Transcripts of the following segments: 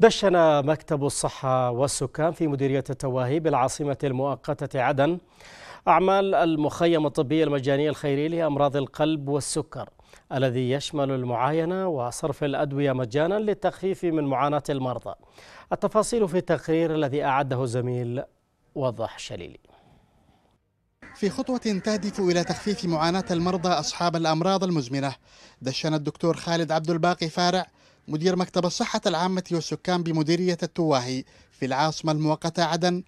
دشن مكتب الصحة والسكان في مديرية التواهي بالعاصمة المؤقتة عدن أعمال المخيم الطبي المجاني الخيري لأمراض القلب والسكر الذي يشمل المعاينة وصرف الأدوية مجانا للتخفيف من معاناة المرضى التفاصيل في التقرير الذي أعده الزميل وضح شليلي في خطوة تهدف إلى تخفيف معاناة المرضى أصحاب الأمراض المزمنة دشن الدكتور خالد عبد الباقي فارع مدير مكتب الصحة العامة والسكان بمديرية التواهي في العاصمة المؤقتة عدن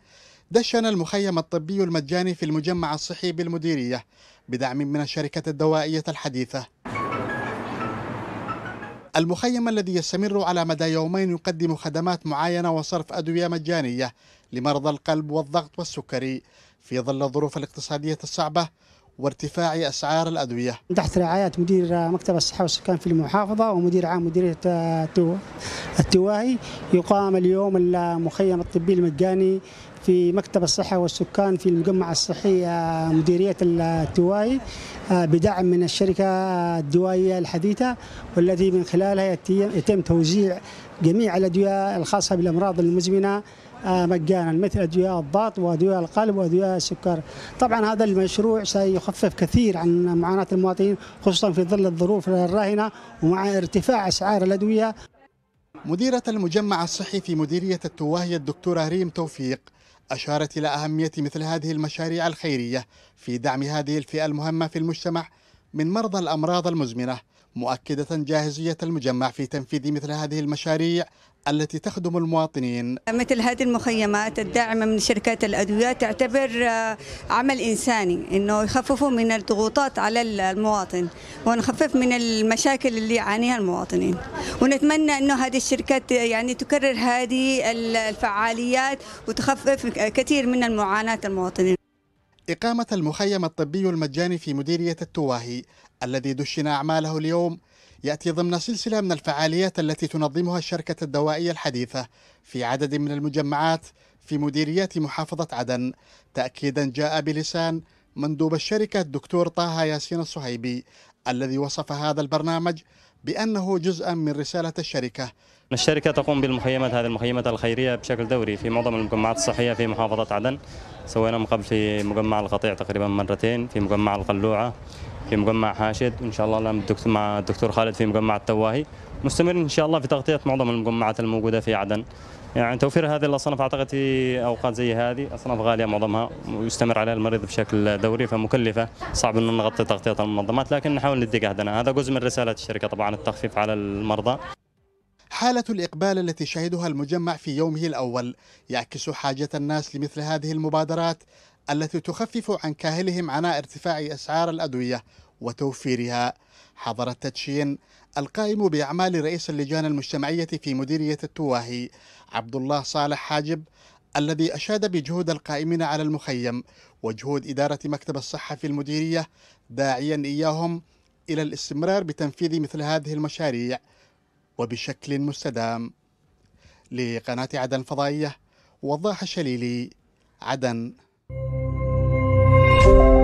دشن المخيم الطبي المجاني في المجمع الصحي بالمديرية بدعم من الشركة الدوائية الحديثة المخيم الذي يستمر على مدى يومين يقدم خدمات معاينة وصرف أدوية مجانية لمرضى القلب والضغط والسكري في ظل الظروف الاقتصادية الصعبة وارتفاع أسعار الأدوية تحت رعاية مدير مكتب الصحة والسكان في المحافظة ومدير عام مديرية التواهي يقام اليوم المخيم الطبي المجاني في مكتب الصحة والسكان في المجمع الصحي آه، مديرية الدواي آه، بدعم من الشركة الدوائية الحديثة والذي من خلالها يتم توزيع جميع الأدوية الخاصة بالأمراض المزمنة آه، مجانا مثل ادويه الضغط وادويه القلب وادويه السكر. طبعا هذا المشروع سيخفف كثير عن معاناه المواطنين خصوصا في ظل الظروف الراهنه ومع ارتفاع اسعار الادويه. مديره المجمع الصحي في مديريه التواهي الدكتوره ريم توفيق أشارت إلى أهمية مثل هذه المشاريع الخيرية في دعم هذه الفئة المهمة في المجتمع من مرضى الأمراض المزمنة مؤكدة جاهزية المجمع في تنفيذ مثل هذه المشاريع التي تخدم المواطنين مثل هذه المخيمات الداعمة من شركات الأدوية تعتبر آه، عمل إنساني أنه يخففوا من الضغوطات على المواطن ونخفف من المشاكل اللي يعانيها المواطنين ونتمنى أنه هذه الشركات آه، يعني تكرر هذه الفعاليات وتخفف كثير من المعاناة المواطنين إقامة المخيم الطبي المجاني في مديرية التواهي الذي دشن أعماله اليوم يأتي ضمن سلسلة من الفعاليات التي تنظمها الشركة الدوائية الحديثة في عدد من المجمعات في مديريات محافظة عدن تأكيدا جاء بلسان مندوب الشركة الدكتور طه ياسين الصهيبي الذي وصف هذا البرنامج بأنه جزءا من رسالة الشركة الشركة تقوم بالمخيمات هذه المخيمات الخيرية بشكل دوري في معظم المجمعات الصحية في محافظة عدن سوينا من قبل في مجمع القطيع تقريبا مرتين في مجمع القلوعة في مجمع حاشد وإن شاء الله مع الدكتور خالد في مجمع التواهي مستمرين إن شاء الله في تغطية معظم المجمعات الموجودة في عدن يعني توفير هذه الاصناف اعتقد في اوقات زي هذه اصناف غاليه معظمها ويستمر عليها المريض بشكل دوري فمكلفه صعب أن نغطي تغطيه المنظمات لكن نحاول ندي قهدنا هذا جزء من رساله الشركه طبعا التخفيف على المرضى حالة الإقبال التي شهدها المجمع في يومه الأول يعكس حاجة الناس لمثل هذه المبادرات التي تخفف عن كاهلهم عناء ارتفاع أسعار الأدوية وتوفيرها حضر التدشين القائم بأعمال رئيس اللجان المجتمعية في مديرية التواهي عبد الله صالح حاجب الذي أشاد بجهود القائمين على المخيم وجهود إدارة مكتب الصحة في المديرية داعيا إياهم إلى الاستمرار بتنفيذ مثل هذه المشاريع وبشكل مستدام لقناة عدن الفضائية وضاح الشليلي عدن